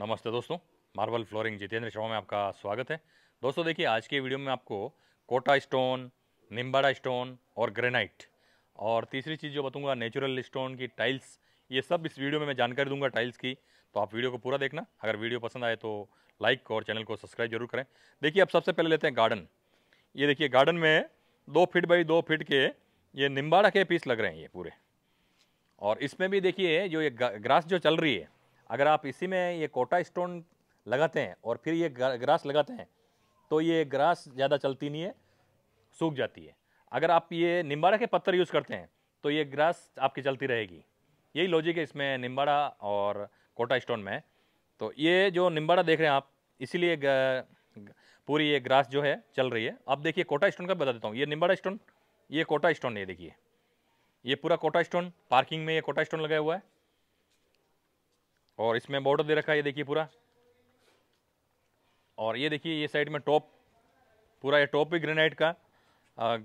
नमस्ते दोस्तों marble flooring Jitendra Sharma में आपका स्वागत है दोस्तों देखिए आज के वीडियो में आपको कोटा स्टोन निम्बाड़ा स्टोन और ग्रेनाइट और तीसरी चीज़ जो बताऊंगा नेचुरल स्टोन की टाइल्स ये सब इस वीडियो में मैं जानकारी दूंगा टाइल्स की तो आप वीडियो को पूरा देखना अगर वीडियो पसंद आए तो लाइक और चैनल को सब्सक्राइब जरूर करें देखिए अब सबसे पहले लेते हैं गार्डन ये देखिए गार्डन में दो फिट बाई दो फिट के ये निम्बाड़ा के पीस लग रहे हैं ये पूरे और इसमें भी देखिए जो ये ग्रास जो चल रही है अगर आप इसी में ये कोटा स्टोन लगाते हैं और फिर ये ग्रास लगाते हैं तो ये ग्रास ज़्यादा चलती नहीं है सूख जाती है अगर आप ये निम्बाड़ा के पत्थर यूज़ करते हैं तो ये ग्रास आपकी चलती रहेगी यही लॉजिक है इसमें निम्बाड़ा और कोटा स्टोन में तो ये जो निम्बाड़ा देख रहे हैं आप इसीलिए पूरी ये ग्रास जो है चल रही है आप देखिए कोटा स्टोन का बता देता हूँ ये निम्बाड़ा स्टोन ये कोटा स्टोन ये देखिए ये पूरा कोटा स्टोन पार्किंग में ये कोटा स्टोन लगाया हुआ है और इसमें बॉर्डर दे रखा है ये देखिए पूरा और ये देखिए ये साइड में टॉप पूरा ये टॉप भी ग्रेनाइट का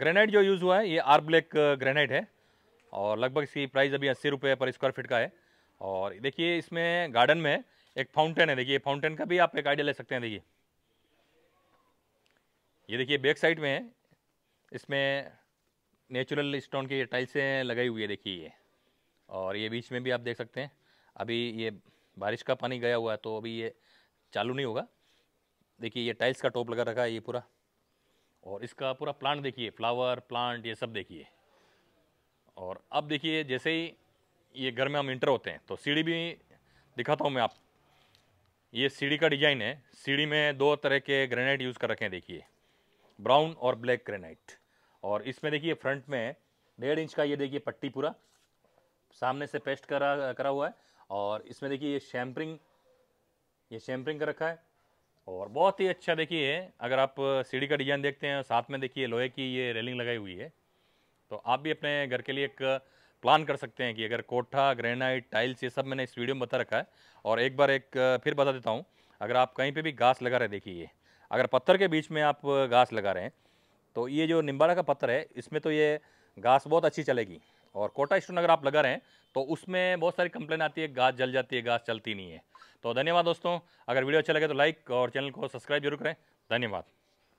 ग्रेनाइट जो यूज़ हुआ है ये आर ब्लैक ग्रेनाइट है और लगभग इसकी प्राइस अभी अस्सी रुपये पर स्क्वायर फीट का है और देखिए इसमें गार्डन में एक फाउंटेन है देखिए फाउंटेन का भी आप एक आइडिया ले सकते हैं देखिए ये देखिए बैक साइड में है इसमें नेचुरल स्टोन की टाइल्सें लगाई हुई है देखिए ये और ये बीच में भी आप देख सकते हैं अभी ये बारिश का पानी गया हुआ है तो अभी ये चालू नहीं होगा देखिए ये टाइल्स का टॉप लगा रखा है ये पूरा और इसका पूरा प्लांट देखिए फ्लावर प्लांट ये सब देखिए और अब देखिए जैसे ही ये घर में हम इंटर होते हैं तो सीढ़ी भी दिखाता हूँ मैं आप ये सीढ़ी का डिजाइन है सीढ़ी में दो तरह के ग्रेनाइट यूज़ कर रखे हैं देखिए ब्राउन और ब्लैक ग्रेनाइट और इसमें देखिए फ्रंट में डेढ़ इंच का ये देखिए पट्टी पूरा सामने से पेस्ट करा करा हुआ है और इसमें देखिए ये शैम्परिंग ये शैम्परिंग का रखा है और बहुत ही अच्छा देखिए अगर आप सीढ़ी का डिज़ाइन देखते हैं साथ में देखिए लोहे की ये रेलिंग लगाई हुई है तो आप भी अपने घर के लिए एक प्लान कर सकते हैं कि अगर कोठा ग्रेनाइट टाइल्स ये सब मैंने इस वीडियो में बता रखा है और एक बार एक फिर बता देता हूँ अगर आप कहीं पर भी घास लगा रहे देखिए ये अगर पत्थर के बीच में आप घास लगा रहे हैं तो ये जो निम्बाड़ा का पत्थर है इसमें तो ये घास बहुत अच्छी चलेगी और कोटा स्टोन अगर आप लगा रहे हैं तो उसमें बहुत सारी कंप्लेन आती है घास जल जाती है घास चलती नहीं है तो धन्यवाद दोस्तों अगर वीडियो अच्छा लगे तो लाइक और चैनल को सब्सक्राइब जरूर करें धन्यवाद